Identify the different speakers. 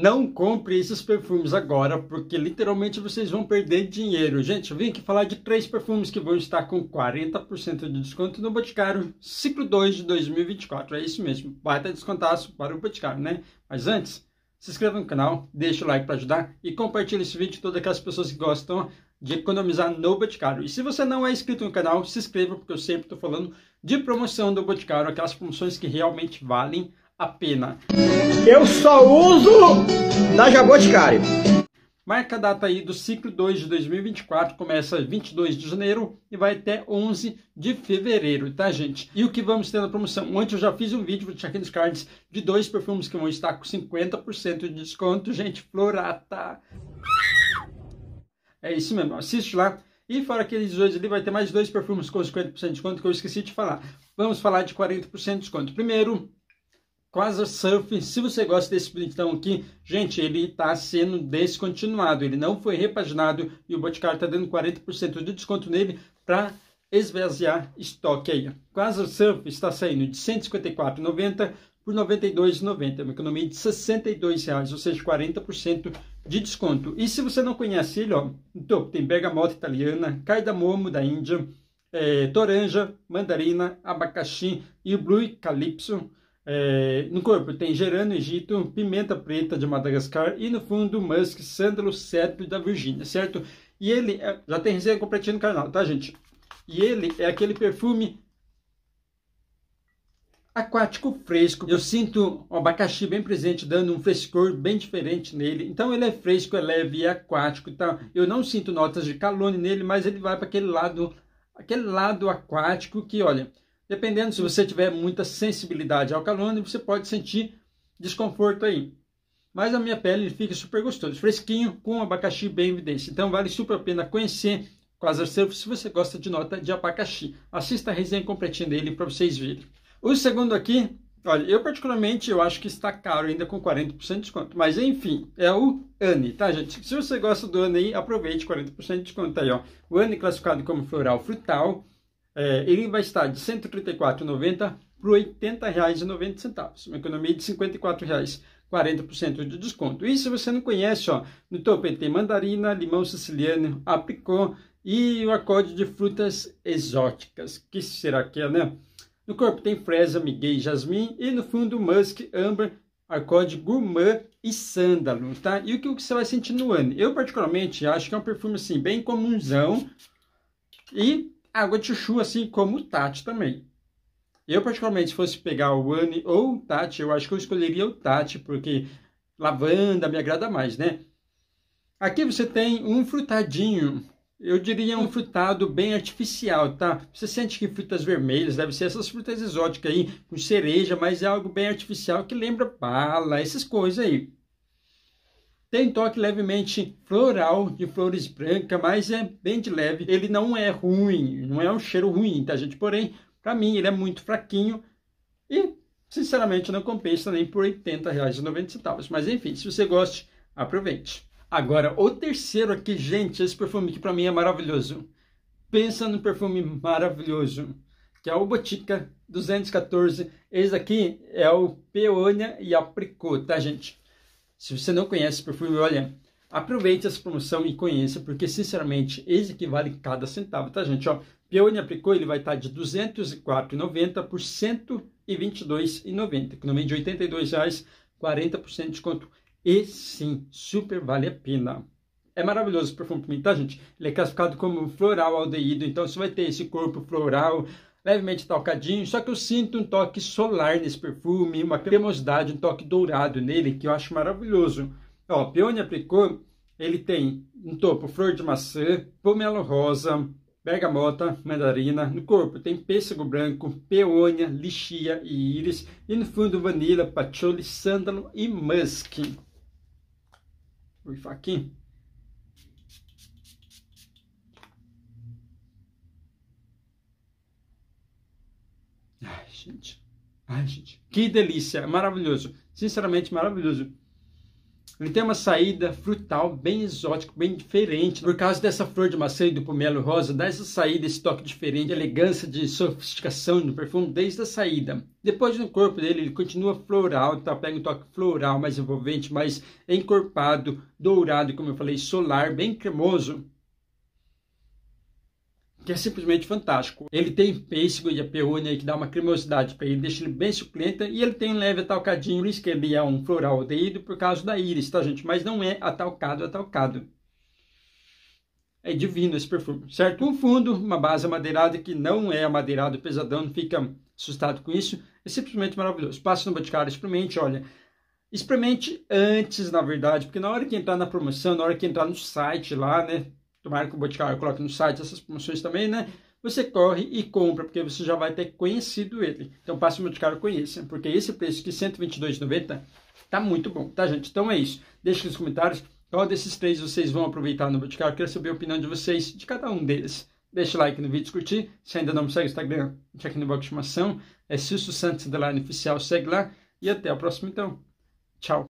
Speaker 1: não compre esses perfumes agora, porque literalmente vocês vão perder dinheiro. Gente, eu vim aqui falar de três perfumes que vão estar com 40% de desconto no Boticário, ciclo 2 de 2024. É isso mesmo, vai ter descontaço para o Boticário, né? Mas antes, se inscreva no canal, deixa o like para ajudar e compartilhe esse vídeo com todas aquelas pessoas que gostam de economizar no Boticário. E se você não é inscrito no canal, se inscreva, porque eu sempre estou falando de promoção do Boticário, aquelas promoções que realmente valem a pena. Eu só uso na Jaboticário. Marca a data aí do ciclo 2 de 2024, começa 22 de janeiro e vai até 11 de fevereiro, tá, gente? E o que vamos ter na promoção? Ontem eu já fiz um vídeo, vou deixar aqui nos cards, de dois perfumes que vão estar com 50% de desconto, gente, Florata. É isso mesmo, assiste lá. E fora aqueles dois ali, vai ter mais dois perfumes com 50% de desconto que eu esqueci de falar. Vamos falar de 40% de desconto. Primeiro, Quasar Surf, se você gosta desse printão aqui, gente, ele está sendo descontinuado, ele não foi repaginado e o Boticário está dando 40% de desconto nele para esvaziar estoque aí. Quasar Surf está saindo de R$ 154,90 por R$ 92,90, uma economia de R$ 62,00, ou seja, 40% de desconto. E se você não conhece ele, ó, no então, tem bergamota italiana, cardamomo da Índia, é, toranja, mandarina, abacaxi e blue calypso. É, no corpo tem gerano egito, pimenta preta de Madagascar e no fundo musk, sândalo cetro da Virgínia, certo? E ele é, já tem resenha completinha no canal, tá, gente? E ele é aquele perfume aquático fresco. Eu sinto o abacaxi bem presente, dando um frescor bem diferente nele. Então ele é fresco, é leve, é aquático. Então eu não sinto notas de calone nele, mas ele vai para aquele lado, aquele lado aquático que, olha, Dependendo se você tiver muita sensibilidade ao calor, você pode sentir desconforto aí. Mas a minha pele fica super gostoso, fresquinho, com abacaxi bem evidente. Então vale super a pena conhecer Quasar Surf se você gosta de nota de abacaxi. Assista a resenha completinha dele para vocês verem. O segundo aqui, olha, eu particularmente eu acho que está caro ainda com 40% de desconto. Mas enfim, é o ANI, tá gente? Se você gosta do ANI, aproveite 40% de desconto aí, ó. O ANI classificado como floral frutal é, ele vai estar de R$ 134,90 para R$ 80,90, uma economia de R$ 54,40% de desconto. E se você não conhece, ó, no topo tem mandarina, limão siciliano, apicô e o acorde de frutas exóticas. Que será que é, né? No corpo tem fresa, migué jasmim e no fundo musk, âmbar, acorde gourmand e sândalo, tá? E o que você vai sentir no ano? Eu particularmente acho que é um perfume assim bem comunzão e água de chuchu, assim como o Tati também. Eu, particularmente, se fosse pegar o Anne ou o Tati, eu acho que eu escolheria o Tati, porque lavanda me agrada mais, né? Aqui você tem um frutadinho, eu diria um frutado bem artificial, tá? Você sente que frutas vermelhas, deve ser essas frutas exóticas aí, com cereja, mas é algo bem artificial que lembra bala, essas coisas aí. Tem toque levemente floral, de flores brancas, mas é bem de leve. Ele não é ruim, não é um cheiro ruim, tá gente? Porém, para mim ele é muito fraquinho e, sinceramente, não compensa nem por R$ 80,90. Mas enfim, se você gosta, aproveite. Agora, o terceiro aqui, gente, esse perfume que para mim é maravilhoso. Pensa no perfume maravilhoso, que é o Botica 214. Esse aqui é o Peônia e Apricot, tá gente? Se você não conhece perfume, olha, aproveite essa promoção e conheça, porque sinceramente, esse que vale cada centavo, tá gente? Ó, Peony aplicou, ele vai estar tá de R$ 204,90 por R$ 122,90, meio de R$ 82,00, 40% de desconto. E sim, super vale a pena. É maravilhoso o perfume para mim, tá, gente? Ele é classificado como floral aldeído, então você vai ter esse corpo floral, levemente tocadinho, só que eu sinto um toque solar nesse perfume, uma cremosidade, um toque dourado nele, que eu acho maravilhoso. Ó, Peony aplicou, ele tem um topo flor de maçã, pomelo rosa, bergamota, mandarina, no corpo tem pêssego branco, peônia, lixia e íris, e no fundo vanila, patchouli, sândalo e musk. Vou aqui. Ai, gente. Ai, gente. Que delícia. Maravilhoso. Sinceramente, maravilhoso. Ele tem uma saída frutal bem exótico, bem diferente. Por causa dessa flor de maçã e do pomelo rosa, dá essa saída, esse toque diferente, elegância, de sofisticação do perfume desde a saída. Depois no corpo dele, ele continua floral, tá? pega um toque floral mais envolvente, mais encorpado, dourado, como eu falei, solar, bem cremoso que é simplesmente fantástico. Ele tem pêssego e a peônia que dá uma cremosidade para ele, deixa ele bem suculenta e ele tem um leve atalcadinho, por isso que ele é um aldeído por causa da íris, tá gente? Mas não é atalcado, atalcado. É divino esse perfume, certo? Um fundo, uma base amadeirada que não é amadeirado pesadão, não fica assustado com isso, é simplesmente maravilhoso. Passa no Boticário, experimente, olha, experimente antes, na verdade, porque na hora que entrar na promoção, na hora que entrar no site lá, né, tomara então, que o Boticário coloque no site essas promoções também, né? Você corre e compra, porque você já vai ter conhecido ele. Então passe o Boticário conheça, porque esse preço aqui, 122,90 tá muito bom, tá gente? Então é isso. Deixe nos comentários qual desses três vocês vão aproveitar no Boticário. quero saber a opinião de vocês, de cada um deles. Deixe like no vídeo, curtir. Se ainda não me segue no Instagram, check no box de chamação. É Silso Santos, da Line Oficial, segue lá. E até o próximo então. Tchau.